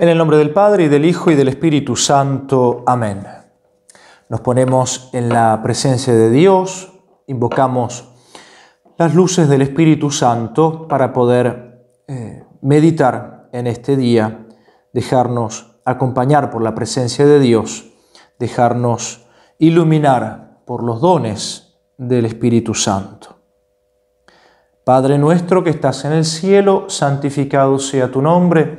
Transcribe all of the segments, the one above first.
En el nombre del Padre, y del Hijo, y del Espíritu Santo. Amén. Nos ponemos en la presencia de Dios, invocamos las luces del Espíritu Santo para poder eh, meditar en este día, dejarnos acompañar por la presencia de Dios, dejarnos iluminar por los dones del Espíritu Santo. Padre nuestro que estás en el cielo, santificado sea tu nombre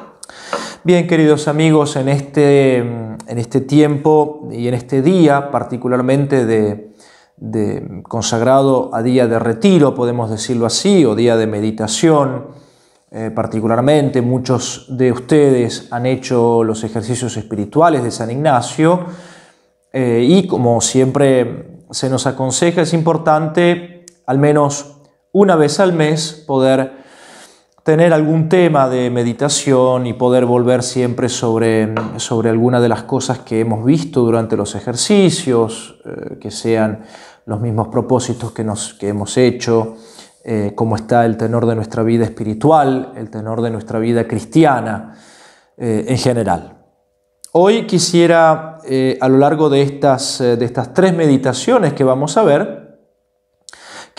Bien, queridos amigos, en este, en este tiempo y en este día particularmente de, consagrado a día de retiro, podemos decirlo así, o día de meditación, eh, particularmente muchos de ustedes han hecho los ejercicios espirituales de San Ignacio eh, y como siempre se nos aconseja, es importante al menos una vez al mes poder tener algún tema de meditación y poder volver siempre sobre, sobre alguna de las cosas que hemos visto durante los ejercicios, eh, que sean los mismos propósitos que, nos, que hemos hecho, eh, cómo está el tenor de nuestra vida espiritual, el tenor de nuestra vida cristiana eh, en general. Hoy quisiera, a lo largo de estas, de estas tres meditaciones que vamos a ver,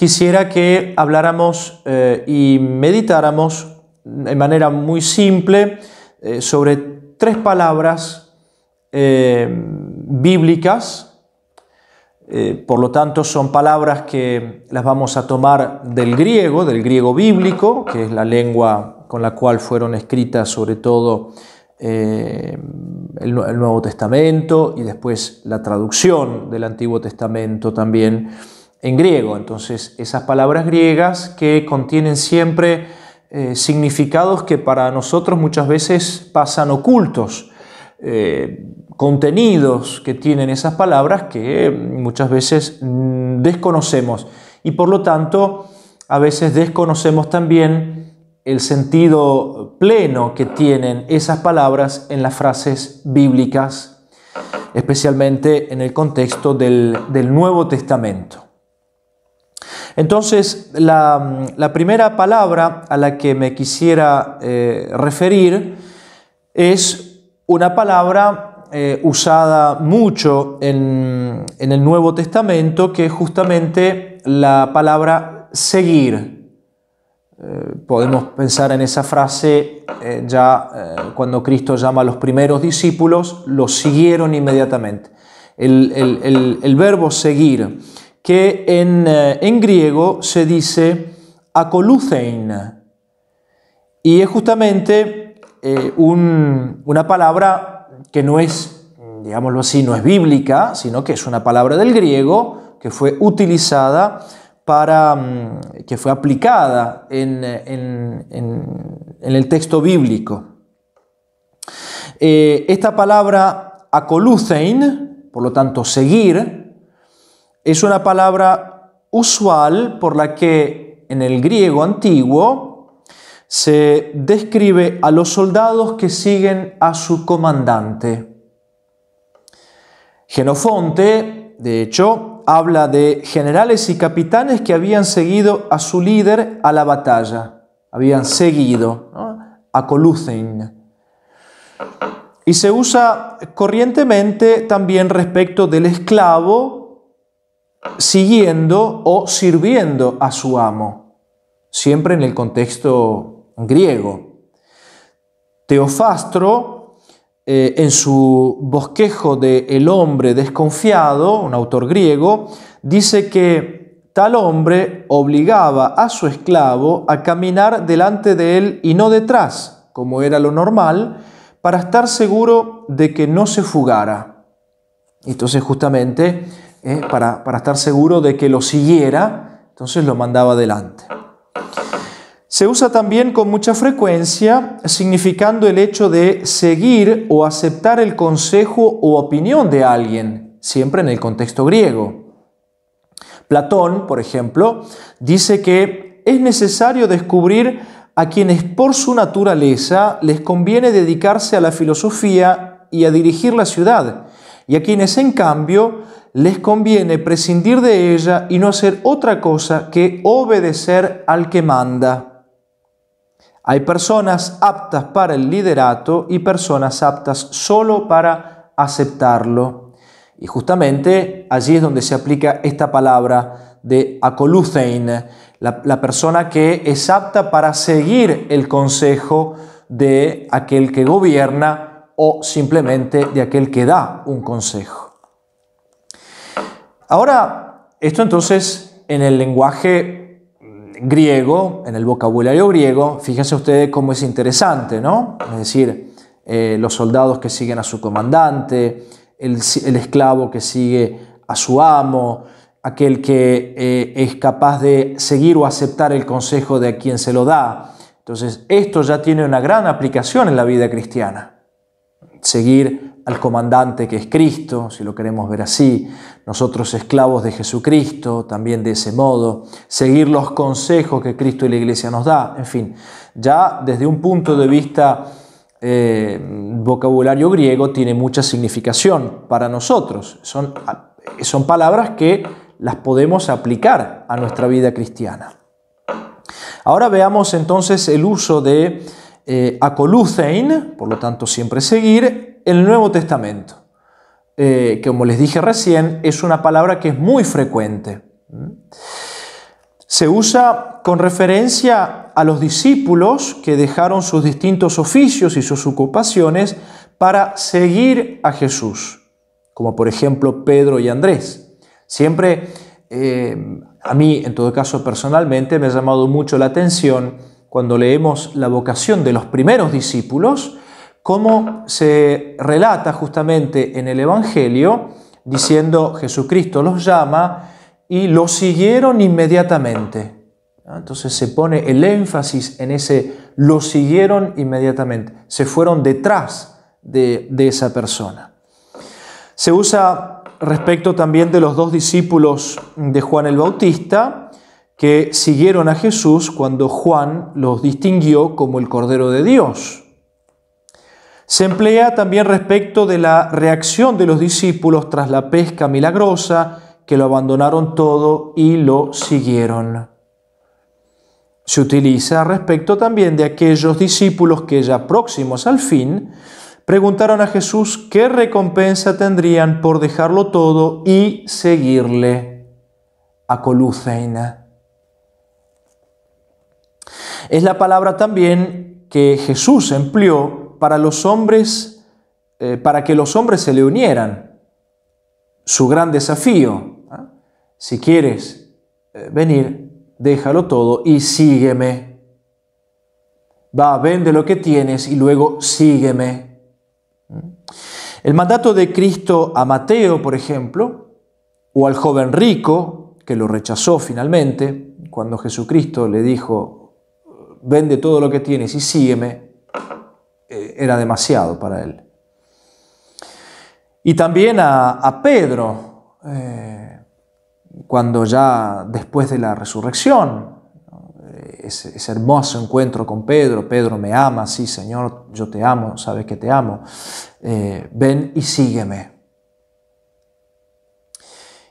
quisiera que habláramos eh, y meditáramos de manera muy simple eh, sobre tres palabras eh, bíblicas. por lo tanto, son palabras que las vamos a tomar del griego, del griego bíblico, que es la lengua con la cual fueron escritas sobre todo el, Nuevo Testamento y después la traducción del Antiguo Testamento también en griego. Entonces, esas palabras griegas que contienen siempre eh, significados que para nosotros muchas veces pasan ocultos, eh, contenidos que tienen esas palabras que mm, muchas veces mm, desconocemos y por lo tanto a veces desconocemos también el sentido pleno que tienen esas palabras en las frases bíblicas, especialmente en el contexto del Nuevo Testamento. Entonces, la, primera palabra a la que me quisiera eh, referir es una palabra eh, usada mucho en, el Nuevo Testamento, que es justamente la palabra seguir. Eh, podemos pensar en esa frase ya cuando Cristo llama a los primeros discípulos, los siguieron inmediatamente. el verbo seguir que eh, en, griego se dice acolucein. Y es justamente eh, una palabra que no es, digámoslo así, no es bíblica, sino que es una palabra del griego que fue utilizada para, mm, que fue aplicada en, el texto bíblico. Eh, esta palabra acolucein, por lo tanto seguir, es una palabra usual por la que en el griego antiguo se describe a los soldados que siguen a su comandante. Genofonte, de hecho, habla de generales y capitanes que habían seguido a su líder a la batalla, habían seguido a Colucen. Y se usa corrientemente también respecto del esclavo siguiendo o sirviendo a su amo, siempre en el contexto griego. Teofastro, eh, en su bosquejo de El hombre desconfiado, un autor griego, dice que tal hombre obligaba a su esclavo a caminar delante de él y no detrás, como era lo normal, para estar seguro de que no se fugara. Entonces justamente ¿eh? para, para, estar seguro de que lo siguiera, entonces lo mandaba adelante. Se usa también con mucha frecuencia significando el hecho de seguir o aceptar el consejo o opinión de alguien, siempre en el contexto griego. Platón, por ejemplo, dice que es necesario descubrir a quienes por su naturaleza les conviene dedicarse a la filosofía y a dirigir la ciudad, y a quienes en cambio les conviene prescindir de ella y no hacer otra cosa que obedecer al que manda. Hay personas aptas para el liderato y personas aptas solo para aceptarlo. Y justamente allí es donde se aplica esta palabra de acoluthein, la persona que es apta para seguir el consejo de aquel que gobierna o simplemente de aquel que da un consejo. Ahora, esto entonces en el lenguaje griego, en el vocabulario griego, fíjense ustedes cómo es interesante, ¿no? Es decir, eh, los soldados que siguen a su comandante, el, esclavo que sigue a su amo, aquel que eh, es capaz de seguir o aceptar el consejo de quien se lo da. Entonces, esto ya tiene una gran aplicación en la vida cristiana. Seguir al comandante que es Cristo, si lo queremos ver así, nosotros esclavos de Jesucristo, también de ese modo, seguir los consejos que Cristo y la Iglesia nos da, en fin, ya desde un punto de vista eh, vocabulario griego tiene mucha significación para nosotros, son, palabras que las podemos aplicar a nuestra vida cristiana. Ahora veamos entonces el uso de eh, por lo tanto siempre seguir, el Nuevo Testamento. Eh, que como les dije recién, es una palabra que es muy frecuente. Se usa con referencia a los discípulos que dejaron sus distintos oficios y sus ocupaciones para seguir a Jesús, como por ejemplo Pedro y Andrés. Siempre, eh, a mí en todo caso personalmente, me ha llamado mucho la atención cuando leemos la vocación de los primeros discípulos, como se relata justamente en el Evangelio, diciendo Jesucristo los llama y los siguieron inmediatamente. Entonces se pone el énfasis en ese lo siguieron inmediatamente, se fueron detrás de esa persona. Se usa respecto también de los dos discípulos de Juan el Bautista, que siguieron a Jesús cuando Juan los distinguió como el Cordero de Dios. Se emplea también respecto de la reacción de los discípulos tras la pesca milagrosa, que lo abandonaron todo y lo siguieron. Se utiliza respecto también de aquellos discípulos que ya próximos al fin preguntaron a Jesús qué recompensa tendrían por dejarlo todo y seguirle a Coluceina. Es la palabra también que Jesús empleó para los hombres, eh, para que los hombres se le unieran. Su gran desafío. ¿ah? Si quieres eh, venir, déjalo todo y sígueme. Va, vende lo que tienes y luego sígueme. ¿Mm? El mandato de Cristo a Mateo, por ejemplo, o al joven rico, que lo rechazó finalmente, cuando Jesucristo le dijo, vende todo lo que tienes y sígueme, era demasiado para él. Y también a, Pedro, eh, cuando ya después de la resurrección, eh, ese, hermoso encuentro con Pedro, Pedro me ama, sí Señor, yo te amo, sabes que te amo, eh, ven y sígueme.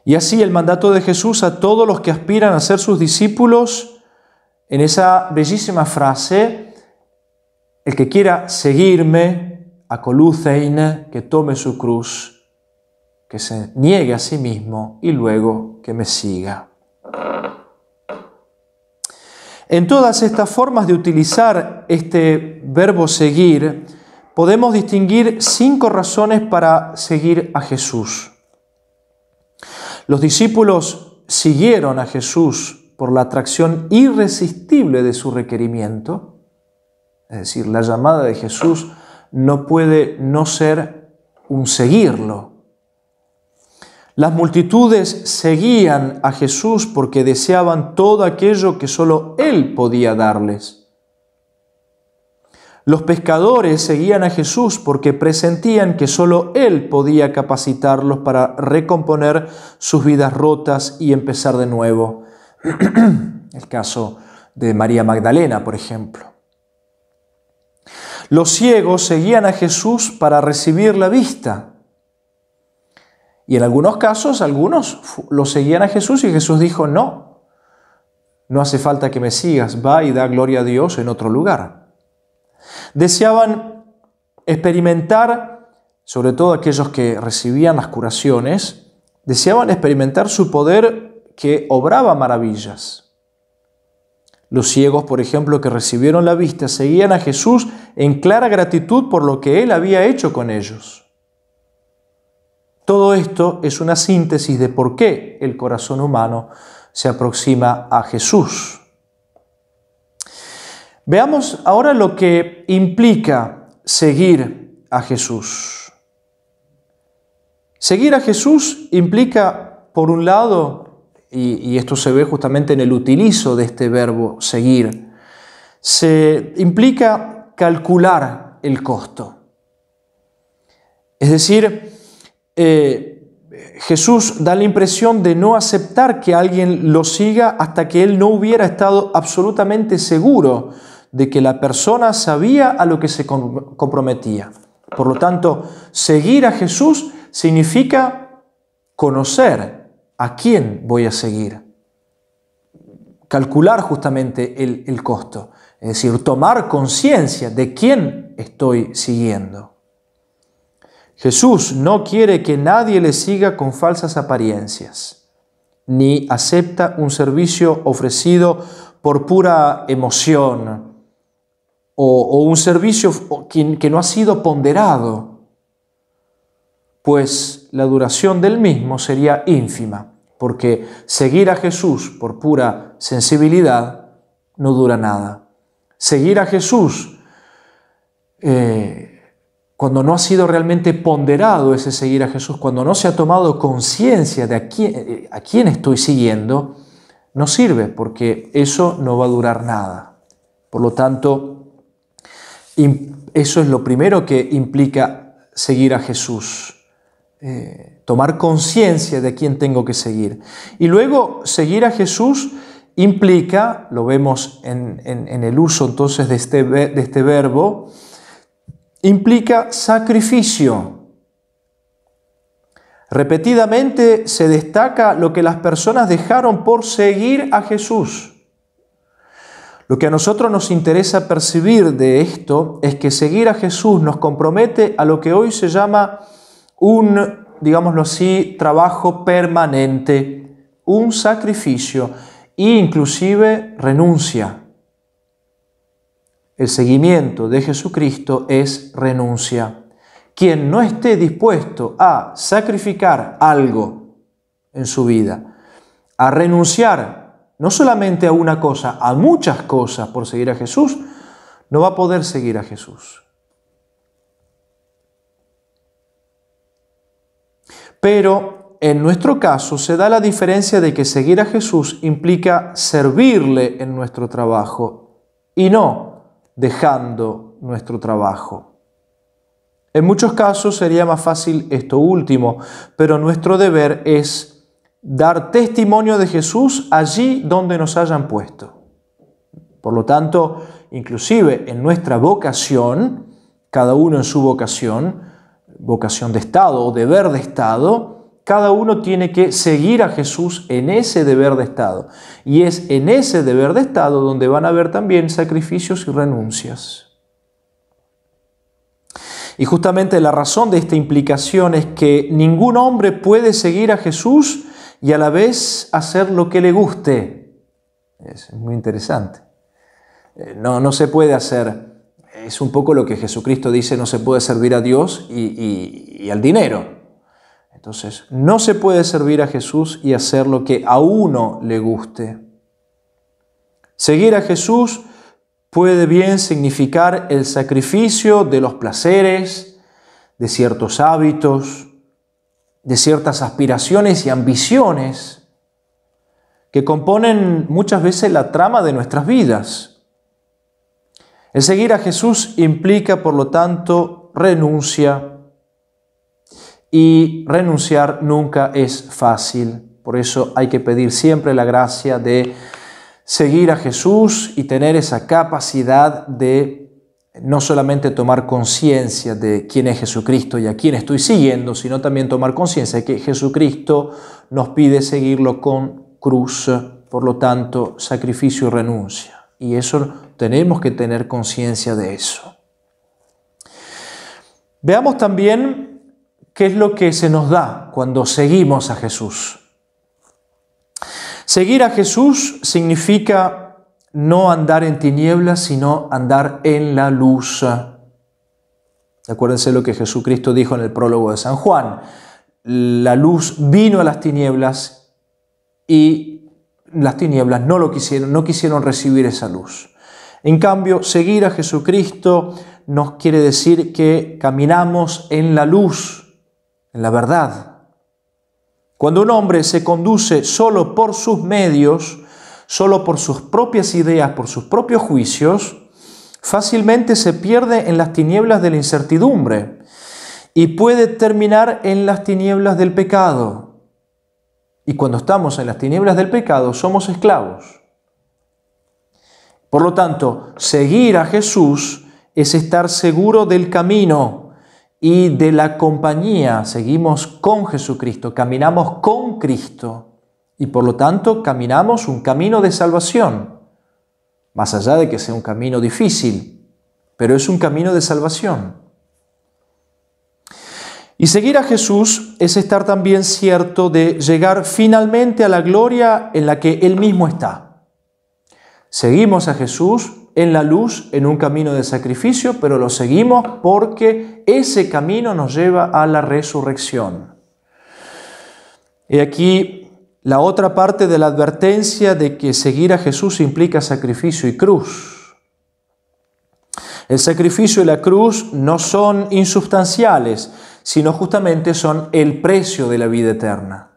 Y así el mandato de Jesús a todos los que aspiran a ser sus discípulos, en esa bellísima frase, el que quiera seguirme a que tome su cruz, que se niegue a sí mismo y luego que me siga. En todas estas formas de utilizar este verbo seguir, podemos distinguir cinco razones para seguir a Jesús. Los discípulos siguieron a Jesús por la atracción irresistible de su requerimiento. Es decir, la llamada de Jesús no puede no ser un seguirlo. Las multitudes seguían a Jesús porque deseaban todo aquello que solo Él podía darles. Los pescadores seguían a Jesús porque presentían que solo Él podía capacitarlos para recomponer sus vidas rotas y empezar de nuevo. El caso de María Magdalena, por ejemplo. Los ciegos seguían a Jesús para recibir la vista. Y en algunos casos, algunos lo seguían a Jesús y Jesús dijo, no, no hace falta que me sigas, va y da gloria a Dios en otro lugar. Deseaban experimentar, sobre todo aquellos que recibían las curaciones, deseaban experimentar su poder que obraba maravillas. Los ciegos, por ejemplo, que recibieron la vista, seguían a Jesús en clara gratitud por lo que él había hecho con ellos. Todo esto es una síntesis de por qué el corazón humano se aproxima a Jesús. Veamos ahora lo que implica seguir a Jesús. Seguir a Jesús implica, por un lado, y, esto se ve justamente en el utilizo de este verbo seguir, se implica calcular el costo. Es decir, eh, Jesús da la impresión de no aceptar que alguien lo siga hasta que él no hubiera estado absolutamente seguro de que la persona sabía a lo que se comprometía. Por lo tanto, seguir a Jesús significa conocer ¿A quién voy a seguir? Calcular justamente el, costo, es decir, tomar conciencia de quién estoy siguiendo. Jesús no quiere que nadie le siga con falsas apariencias, ni acepta un servicio ofrecido por pura emoción o, un servicio que no ha sido ponderado, pues la duración del mismo sería ínfima porque seguir a Jesús por pura sensibilidad no dura nada. Seguir a Jesús eh, cuando no ha sido realmente ponderado ese seguir a Jesús, cuando no se ha tomado conciencia de a quién estoy siguiendo, no sirve porque eso no va a durar nada. Por lo tanto, eso es lo primero que implica seguir a Jesús. Eh, tomar conciencia de quién tengo que seguir. Y luego seguir a Jesús implica, lo vemos en, el uso entonces de este, de este verbo, implica sacrificio. Repetidamente se destaca lo que las personas dejaron por seguir a Jesús. Lo que a nosotros nos interesa percibir de esto es que seguir a Jesús nos compromete a lo que hoy se llama un, digámoslo así, trabajo permanente, un sacrificio e inclusive renuncia. El seguimiento de Jesucristo es renuncia. Quien no esté dispuesto a sacrificar algo en su vida, a renunciar no solamente a una cosa, a muchas cosas por seguir a Jesús, no va a poder seguir a Jesús. Pero en nuestro caso se da la diferencia de que seguir a Jesús implica servirle en nuestro trabajo y no dejando nuestro trabajo. En muchos casos sería más fácil esto último, pero nuestro deber es dar testimonio de Jesús allí donde nos hayan puesto. Por lo tanto, inclusive en nuestra vocación, cada uno en su vocación, vocación de Estado o deber de Estado, cada uno tiene que seguir a Jesús en ese deber de Estado. Y es en ese deber de Estado donde van a haber también sacrificios y renuncias. Y justamente la razón de esta implicación es que ningún hombre puede seguir a Jesús y a la vez hacer lo que le guste. Es muy interesante. Eh, no, no se puede hacer es un poco lo que Jesucristo dice, no se puede servir a Dios y, al dinero. Entonces, no se puede servir a Jesús y hacer lo que a uno le guste. Seguir a Jesús puede bien significar el sacrificio de los placeres, de ciertos hábitos, de ciertas aspiraciones y ambiciones que componen muchas veces la trama de nuestras vidas. El seguir a Jesús implica, por lo tanto, renuncia. Y renunciar nunca es fácil. Por eso hay que pedir siempre la gracia de seguir a Jesús y tener esa capacidad de no solamente tomar conciencia de quién es Jesucristo y a quién estoy siguiendo, sino también tomar conciencia de que Jesucristo nos pide seguirlo con cruz, por lo tanto, sacrificio y renuncia. Y eso tenemos que tener conciencia de eso. Veamos también qué es lo que se nos da cuando seguimos a Jesús. Seguir a Jesús significa no andar en tinieblas, sino andar en la luz. Acuérdense lo que Jesucristo dijo en el prólogo de San Juan. La luz vino a las tinieblas y las tinieblas no lo quisieron, no quisieron recibir esa luz. En cambio, seguir a Jesucristo nos quiere decir que caminamos en la luz, en la verdad. Cuando un hombre se conduce solo por sus medios, solo por sus propias ideas, por sus propios juicios, fácilmente se pierde en las tinieblas de la incertidumbre y puede terminar en las tinieblas del pecado, y cuando estamos en las tinieblas del pecado somos esclavos. Por lo tanto, seguir a Jesús es estar seguro del camino y de la compañía. Seguimos con Jesucristo, caminamos con Cristo y por lo tanto caminamos un camino de salvación, más allá de que sea un camino difícil, pero es un camino de salvación. Y seguir a Jesús es estar también cierto de llegar finalmente a la gloria en la que Él mismo está. Seguimos a Jesús en la luz, en un camino de sacrificio, pero lo seguimos porque ese camino nos lleva a la resurrección. Y aquí la otra parte de la advertencia de que seguir a Jesús implica sacrificio y cruz. El sacrificio y la cruz no son insubstanciales, sino justamente son el precio de la vida eterna.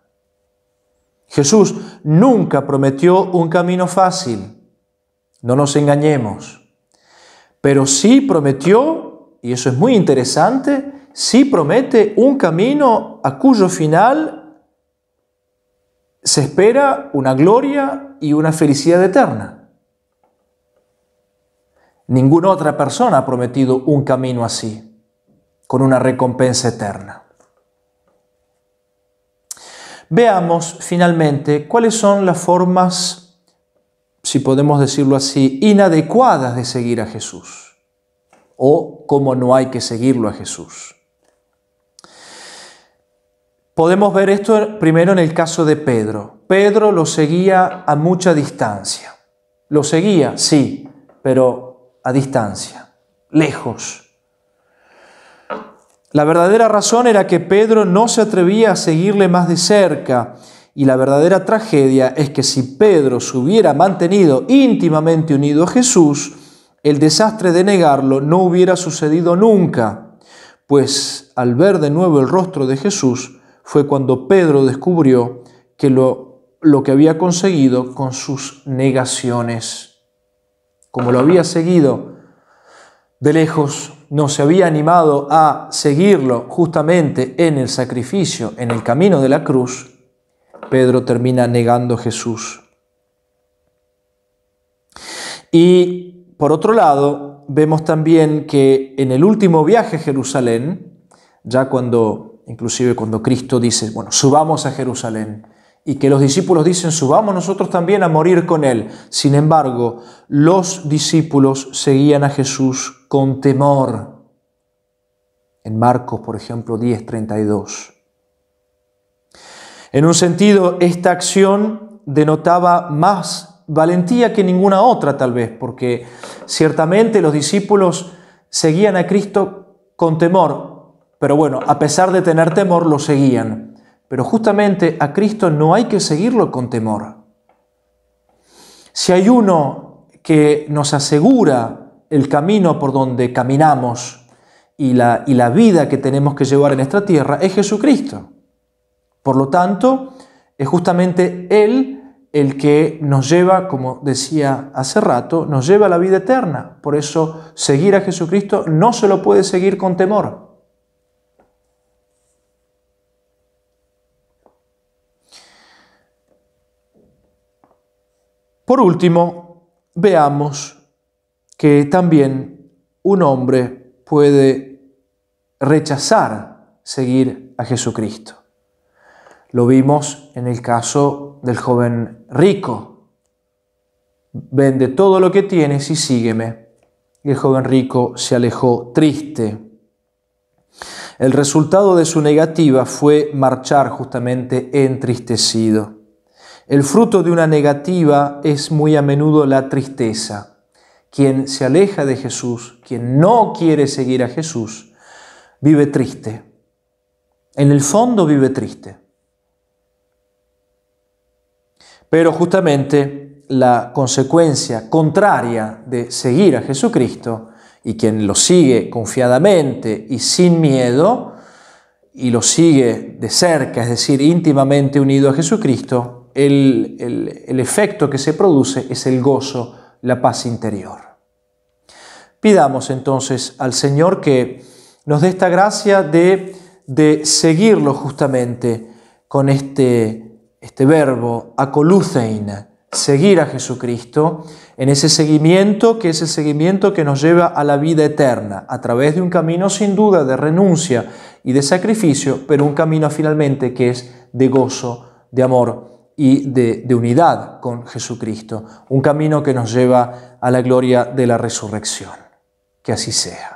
Jesús nunca prometió un camino fácil, no nos engañemos, pero sí prometió, y eso es muy interesante, sí promete un camino a cuyo final se espera una gloria y una felicidad eterna. Ninguna otra persona ha prometido un camino así con una recompensa eterna. Veamos finalmente cuáles son las formas, si podemos decirlo así, inadecuadas de seguir a Jesús o cómo no hay que seguirlo a Jesús. Podemos ver esto primero en el caso de Pedro. Pedro lo seguía a mucha distancia. Lo seguía, sí, pero a distancia, lejos. La verdadera razón era que Pedro no se atrevía a seguirle más de cerca y la verdadera tragedia es que si Pedro se hubiera mantenido íntimamente unido a Jesús, el desastre de negarlo no hubiera sucedido nunca, pues al ver de nuevo el rostro de Jesús fue cuando Pedro descubrió que lo, lo que había conseguido con sus negaciones. Como lo había seguido de lejos, se había animado a seguirlo justamente en el sacrificio, en el camino de la cruz, Pedro termina negando a Jesús. Y por otro lado, vemos también que en el último viaje a Jerusalén, ya cuando, inclusive cuando Cristo dice, bueno, subamos a Jerusalén, y que los discípulos dicen, subamos nosotros también a morir con Él. Sin embargo, los discípulos seguían a Jesús con temor. En Marcos, por ejemplo, 10:32. En un sentido, esta acción denotaba más valentía que ninguna otra, tal vez, porque ciertamente los discípulos seguían a Cristo con temor, pero bueno, a pesar de tener temor, lo seguían. Pero justamente a Cristo no hay que seguirlo con temor. Si hay uno que nos asegura el camino por donde caminamos y la, la vida que tenemos que llevar en esta tierra es Jesucristo. Por lo tanto, es justamente Él el que nos lleva, como decía hace rato, nos lleva a la vida eterna. Por eso seguir a Jesucristo no se lo puede seguir con temor. Por último, veamos que también un hombre puede rechazar seguir a Jesucristo. Lo vimos en el caso del joven rico. Vende todo lo que tienes y sígueme. el joven rico se alejó triste. El resultado de su negativa fue marchar justamente entristecido. El fruto de una negativa es muy a menudo la tristeza. Quien se aleja de Jesús, quien no quiere seguir a Jesús, vive triste. En el fondo vive triste. Pero justamente la consecuencia contraria de seguir a Jesucristo y quien lo sigue confiadamente y sin miedo, y lo sigue de cerca, es decir, íntimamente unido a Jesucristo, el, el efecto que se produce es el gozo la paz interior. Pidamos entonces al Señor que nos dé esta gracia de, seguirlo justamente con este, este verbo, acolucein, seguir a Jesucristo, en ese seguimiento que es el seguimiento que nos lleva a la vida eterna, a través de un camino sin duda de renuncia y de sacrificio, pero un camino finalmente que es de gozo, de amor y de, unidad con Jesucristo, un camino que nos lleva a la gloria de la resurrección. Que así sea.